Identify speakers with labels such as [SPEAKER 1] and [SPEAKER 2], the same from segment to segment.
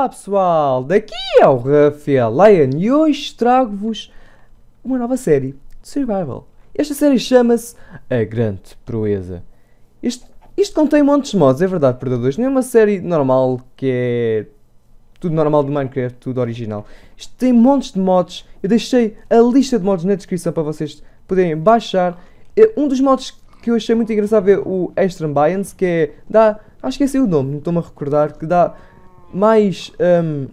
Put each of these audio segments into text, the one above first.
[SPEAKER 1] Olá pessoal, daqui é o Rafael Lion e hoje trago-vos uma nova série de Survival. Esta série chama-se A Grande Proeza. Isto, isto contém montes de mods, é verdade, predadores. Não é uma série normal que é tudo normal do Minecraft, tudo original. Isto tem montes de mods. Eu deixei a lista de mods na descrição para vocês poderem baixar. É um dos mods que eu achei muito engraçado é o Extra Ambience, que é. dá. Acho que esse é o nome, não estou-me a recordar, que dá mais. Um, uh,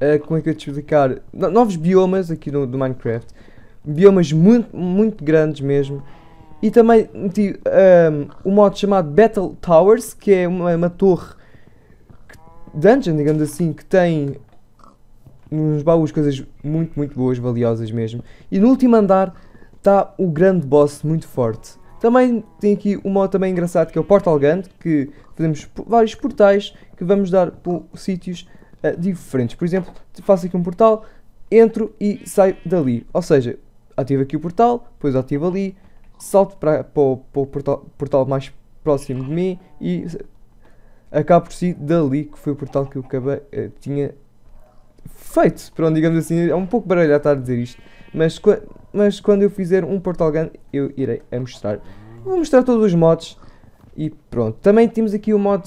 [SPEAKER 1] eh, como é que eu te explicar? No, novos biomas aqui do, do Minecraft. Biomas muito, muito grandes mesmo. E também meti um, um modo chamado Battle Towers, que é uma, uma torre que, dungeon, digamos assim, que tem nos baús coisas muito, muito boas, valiosas mesmo. E no último andar está o grande boss muito forte. Também tem aqui um modo também engraçado que é o Portal Gun, que fazemos vários portais que vamos dar por sítios uh, diferentes. Por exemplo, faço aqui um portal, entro e saio dali. Ou seja, ativo aqui o portal, depois ativo ali, salto para, para, o, para o portal, portal, mais próximo de mim e acabo por si dali, que foi o portal que eu acabei, uh, tinha feito. Pronto, digamos assim, é um pouco baralho estar a dizer isto, mas, mas quando eu fizer um portal grande eu irei a mostrar. Vou mostrar todos os mods, e pronto. Também temos aqui o modo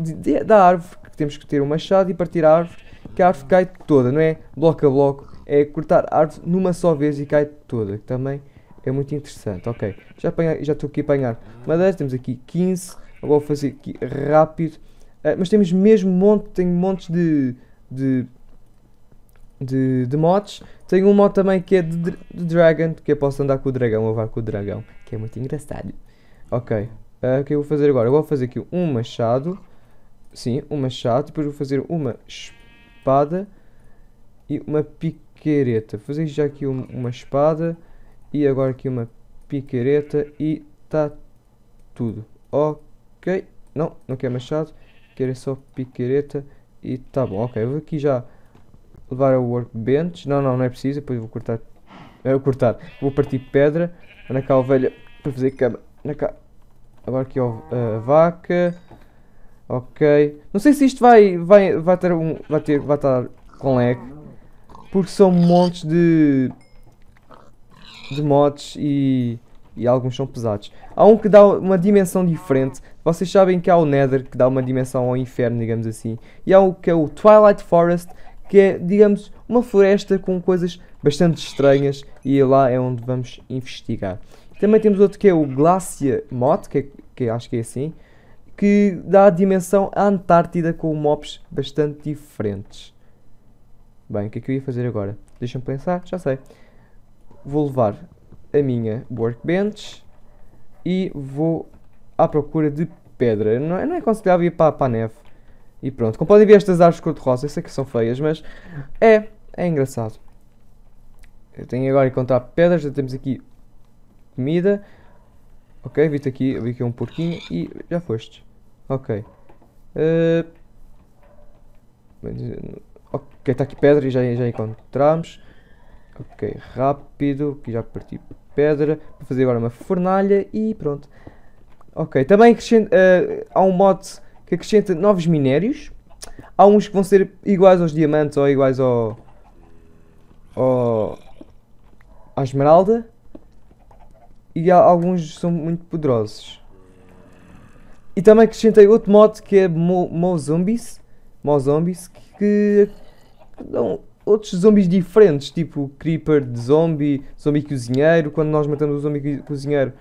[SPEAKER 1] de da árvore, que temos que ter um machado e partir a árvore, que a árvore cai toda, não é? Bloco a bloco. É cortar a árvore numa só vez e cai toda, que também é muito interessante. Ok, já estou já aqui a apanhar madeira, temos aqui 15. vou fazer aqui rápido. Uh, mas temos mesmo monte, tenho montes de, de de, de mods. Tem um mod também que é de, de, Dragon, que eu posso andar com o dragão, levar com o dragão, que é muito engraçado. Ok, ah, o que eu vou fazer agora? Eu vou fazer aqui um machado. Sim, um machado. Depois vou fazer uma espada e uma picareta. Vou fazer já aqui um, uma espada e agora aqui uma picareta e tá tudo. Ok. Não, não quero machado. Quero é só picareta e tá bom. Ok, vou aqui já levar o workbench. Não, não, não é preciso. Depois vou cortar. Eu vou cortar. Vou partir pedra. Na cá a ovelha para fazer cama. Na cá. Agora aqui a vaca. Ok. Não sei se isto vai, vai, vai ter um. Vai ter. Vai estar com lag. Porque são montes de. De mods e. E alguns são pesados. Há um que dá uma dimensão diferente. Vocês sabem que há o Nether que dá uma dimensão ao inferno, digamos assim. E há o que é o Twilight Forest, que é, digamos, uma floresta com coisas bastante estranhas. E lá é onde vamos investigar. Também temos outro que é o Glacier Mod, que, é, que acho que é assim, que dá a dimensão à Antártida com mobs bastante diferentes. Bem, o que é que eu ia fazer agora? Deixa-me pensar, já sei. Vou levar a minha workbench e vou à procura de pedra. Não, é, não é aconselhável ir para, para a neve. E pronto, como podem ver estas árvores cor-de-rosa, eu sei que são feias, mas é, é engraçado. Eu tenho agora a encontrar pedras, já temos aqui comida. Ok, vi-te aqui, vi que é um porquinho e já foste. Ok. Uh... Ok, está aqui pedra e já, já encontramos. Ok, rápido, que já parti pedra. Vou fazer agora uma fornalha e pronto. Ok, também acrescenta, uh, há um mod que acrescenta novos minérios. Há uns que vão ser iguais aos diamantes ou iguais ao, ao à esmeralda e alguns são muito poderosos. E também acrescentei outro modo que é Mo, Mo Zombies, Mo Zombies, que dão outros zombies diferentes, tipo Creeper de zombie, zombie cozinheiro. Quando nós matamos o zombie cozinheiro,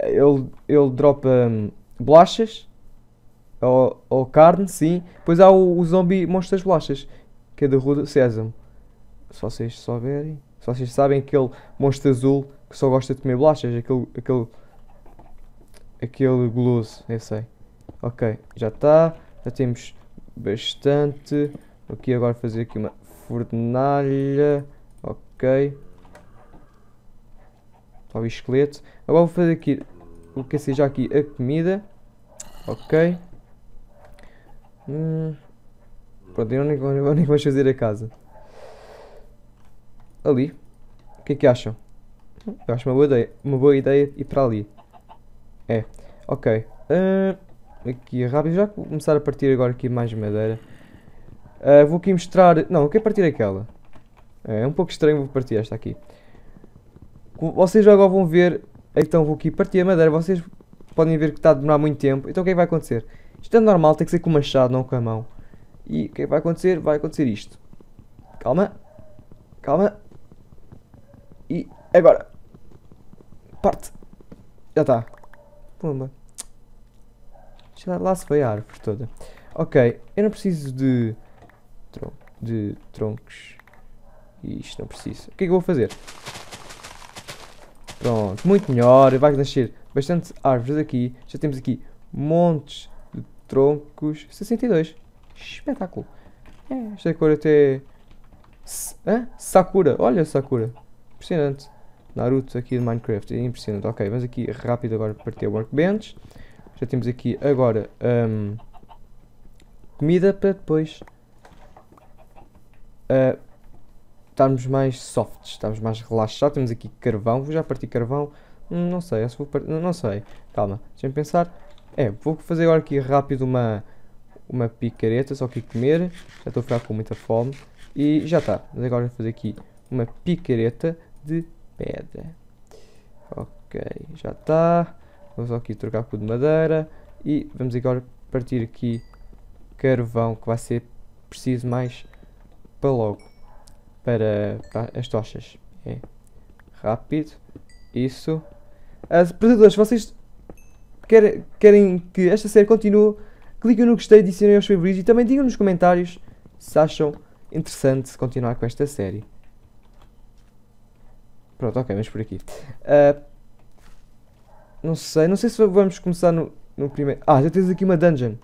[SPEAKER 1] ele, ele dropa hum, blachas ou, ou, carne, sim. Depois há o, o zombie monstro das que é da Rua do Sésamo. Se vocês souberem, se vocês sabem que monstro azul que só gosta de comer bolachas, aquele, aquele, aquele guloso, eu sei. Ok, já está, já temos bastante. Aqui agora fazer aqui uma fornalha, ok. Está o esqueleto. Agora vou fazer aqui, o que seja aqui, a comida, ok. Hum. Pronto, eu nem, eu nem vou fazer a casa. Ali. O que é que acham? Eu acho uma boa ideia, uma boa ideia ir para ali. É, ok. Uh, aqui rápido, já começar a partir agora aqui mais madeira. Uh, vou aqui mostrar... Não, eu quero partir aquela. É, é um pouco estranho, vou partir esta aqui. Vocês agora vão ver... Então vou aqui partir a madeira, vocês podem ver que está a demorar muito tempo. Então o que é que vai acontecer? Isto é normal, tem que ser com o machado, não com a mão. E o que é que vai acontecer? Vai acontecer isto. Calma. Calma. E agora. Parte. Já está. Pumba. Lá se foi a árvore toda. Ok, eu não preciso de, tron de troncos. Isto não preciso. O que é que eu vou fazer? Pronto, muito melhor. Vai nascer bastante árvores aqui. Já temos aqui montes de troncos. 62. Espetáculo. É, esta cor até... S Hã? Sakura. Olha Sakura. Impressionante. Naruto aqui de Minecraft, é impressionante. Ok, vamos aqui rápido agora partir o workbench. Já temos aqui agora um, comida para depois uh, estarmos mais softs, estarmos mais relaxados. Temos aqui carvão, vou já partir carvão. Hum, não sei, vou partir, não, sei. Calma, deixa-me pensar. É, vou fazer agora aqui rápido uma, uma picareta, só que comer. Já estou a ficar com muita fome. E já está. agora agora fazer aqui uma picareta de pedra. Ok, já está. Vamos aqui trocar por de madeira. E vamos agora partir aqui carvão, que vai ser preciso mais para logo. Para, para as tochas. É. Rápido. Isso. As predadores, vocês querem, querem que esta série continue, cliquem no gostei, adicionem aos favoritos e também digam nos comentários se acham interessante continuar com esta série. Pronto, ok, vamos por aqui. Uh, não sei, não sei se vamos começar no, no primeiro... Ah, já tens aqui uma dungeon.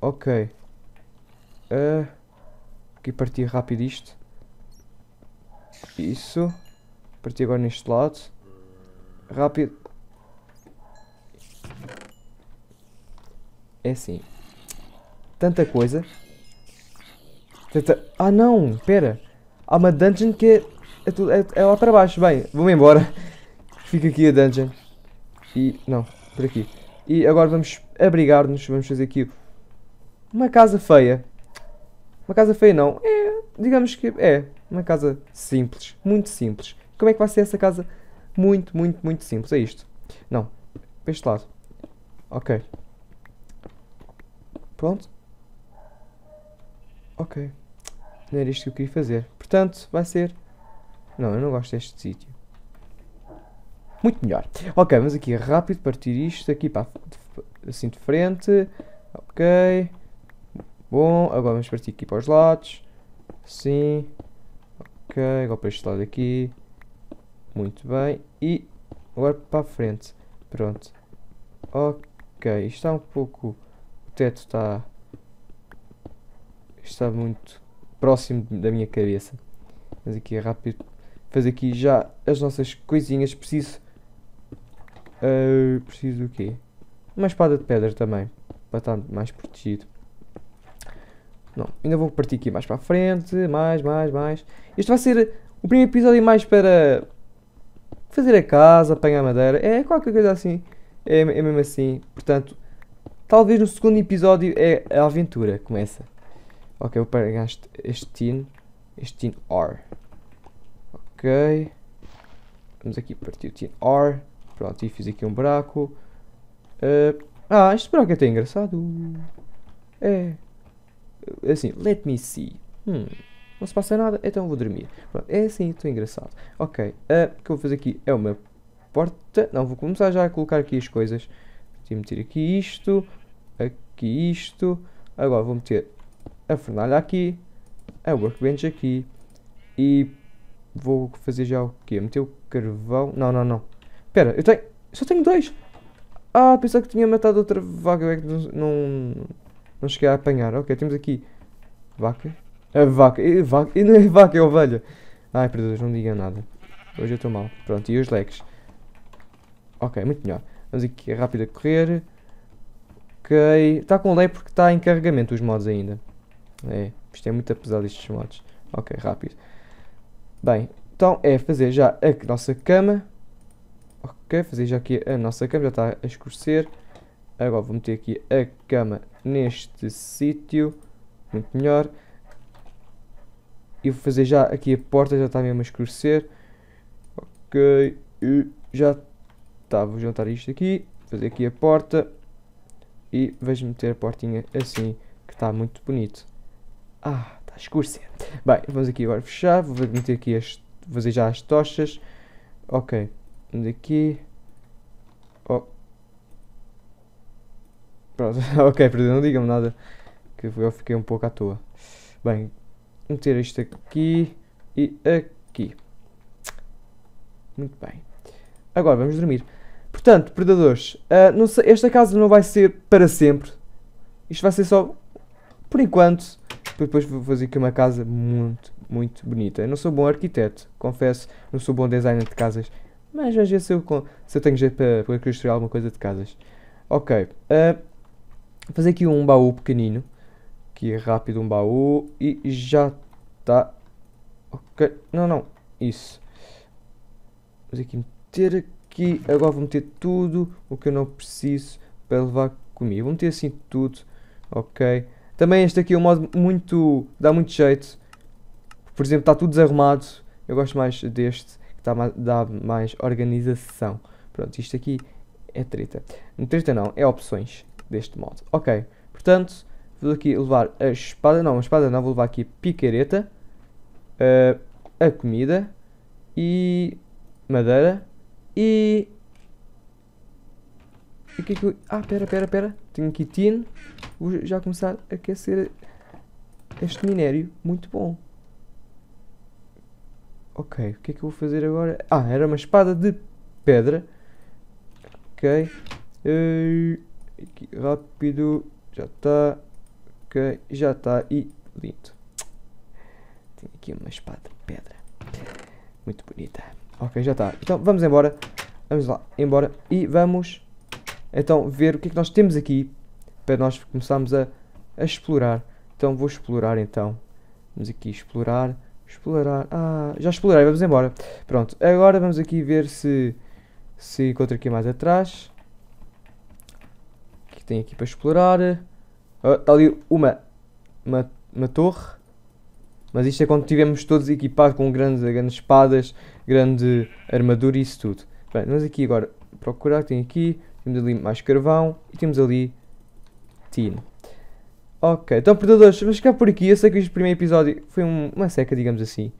[SPEAKER 1] Ok. Uh, aqui partir rápido isto. Isso. Partir agora neste lado. Rápido. É assim. Tanta coisa. Tanta... Ah não, espera Há uma dungeon que é, é, tudo, é, é lá para baixo. Bem, vou-me embora. Fica aqui a dungeon. E, não, por aqui. E agora vamos abrigar-nos, vamos fazer aqui uma casa feia. Uma casa feia não, é, digamos que é, uma casa simples, muito simples. Como é que vai ser essa casa? Muito, muito, muito simples, é isto. Não, para este lado. Ok. Pronto. Ok. Não era isto que eu queria fazer. Portanto, vai ser... Não, eu não gosto deste sítio. Muito melhor. Ok, vamos aqui rápido partir isto aqui para assim de frente. Ok. Bom, agora vamos partir aqui para os lados. Sim. Ok, agora para este lado aqui. Muito bem. E agora para a frente. Pronto. Ok, isto está um pouco... O teto está... Está muito próximo da minha cabeça. Mas aqui é rápido. Fazer aqui já as nossas coisinhas. Preciso. Uh, preciso o quê? Uma espada de pedra também. Para estar mais protegido. Não, ainda vou partir aqui mais para a frente. Mais, mais, mais. Este vai ser o primeiro episódio mais para fazer a casa, apanhar madeira. É qualquer coisa assim. É, é mesmo assim. Portanto, talvez no segundo episódio é a aventura. Começa. Ok, vou pegar este, este tin. Este tin R. Ok. Vamos aqui partir o tin R. Pronto, e fiz aqui um buraco. Uh, ah, este buraco é até engraçado. É. é. Assim, let me see. Hum, não se passa nada, então vou dormir. Pronto, é assim, estou engraçado. Ok, uh, o que eu vou fazer aqui é uma porta. Não, vou começar já a colocar aqui as coisas. Vou meter aqui isto, aqui isto. Agora vou meter a é, fornalha aqui, a é, workbench aqui e vou fazer já o quê? Meter o carvão? Não, não, não. Espera, eu tenho... Só tenho dois! Ah, pensava que tinha matado outra vaca, é que não, não cheguei a apanhar. Ok, temos aqui vaca. A é vaca, e, vaca, e não é vaca, é ovelha. Ai, perdão, não diga nada. Hoje eu estou mal. Pronto, e os leques? Ok, muito melhor. Vamos aqui rápido a correr. Ok, está com lei porque está em carregamento os mods ainda. É, isto é muito pesado estes modos. Ok, rápido. Bem, então é fazer já a nossa cama. Ok, fazer já aqui a nossa cama, já está a escurecer. Agora vou meter aqui a cama neste sítio. Muito melhor. E vou fazer já aqui a porta, já está mesmo a escurecer. Ok, e já está. Vou juntar isto aqui, fazer aqui a porta. E vejo meter a portinha assim, que está muito bonito. Ah, está a Bem, vamos aqui agora fechar. Vou meter aqui as. fazer já as tochas. Ok. Vamos aqui. Oh. Pronto. ok, perdão, não digam-me nada. Que eu fiquei um pouco à toa. Bem, meter isto aqui e aqui. Muito bem. Agora vamos dormir. Portanto, predadores, uh, sei, esta casa não vai ser para sempre. Isto vai ser só por enquanto para depois fazer aqui uma casa muito, muito bonita. Eu não sou bom arquiteto, confesso, não sou bom designer de casas, mas às vezes eu, se eu tenho jeito para, para construir alguma coisa de casas. Ok, uh, fazer aqui um baú pequenino, que é rápido um baú, e já está. Ok, não, não, isso. Vou aqui meter aqui, agora vou meter tudo o que eu não preciso para levar comigo. Vou meter assim tudo, ok? Também este aqui é um modo muito. dá muito jeito. Por exemplo, está tudo desarrumado. Eu gosto mais deste, que tá, dá mais organização. Pronto, isto aqui é treta. Não treta não, é opções deste modo. Ok, portanto, vou aqui levar a espada. Não, a espada não, vou levar aqui picareta. Uh, a comida. E madeira. E... o que é que... Ah, pera, pera, pera. Tenho aqui tin. Vou já começar a aquecer este minério. Muito bom. Ok, o que é que eu vou fazer agora? Ah, era uma espada de pedra. Ok. Uh, aqui, rápido. Já está. Ok, já está. E lindo. Tenho aqui uma espada de pedra. Muito bonita. Ok, já está. Então vamos embora. Vamos lá, embora. E vamos então ver o que é que nós temos aqui para nós começarmos a, a explorar. Então vou explorar então. Vamos aqui explorar, explorar. Ah, já explorei, vamos embora. Pronto, agora vamos aqui ver se se encontro aqui mais atrás. O que tem aqui para explorar? Ah, está ali uma, uma, uma torre. Mas isto é quando estivemos todos equipados com grandes, grandes espadas, grande armadura e isso tudo. Bem, vamos aqui agora procurar, tem aqui temos ali mais carvão e temos ali tino. Ok, então predadores, vamos ficar por aqui. Eu sei que este primeiro episódio foi um, uma seca, digamos assim.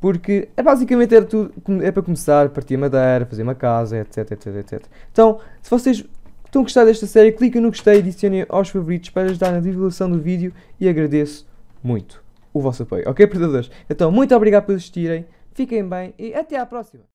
[SPEAKER 1] Porque é basicamente era tudo, é para começar, partir madeira, fazer uma casa, etc, etc, etc. Então, se vocês estão a gostar desta série, cliquem no gostei e adicionem aos favoritos para ajudar na divulgação do vídeo e agradeço muito o vosso apoio. Ok, predadores? Então, muito obrigado por assistirem, fiquem bem e até à próxima!